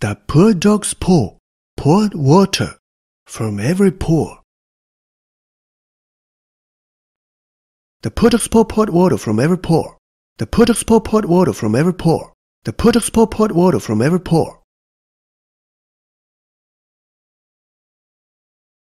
The poor dog's paw poured water from every pore. The poor dog's paw poured water from every pore. The poor dog's paw poured water from every pore. The poor dog's paw poured water from every pore.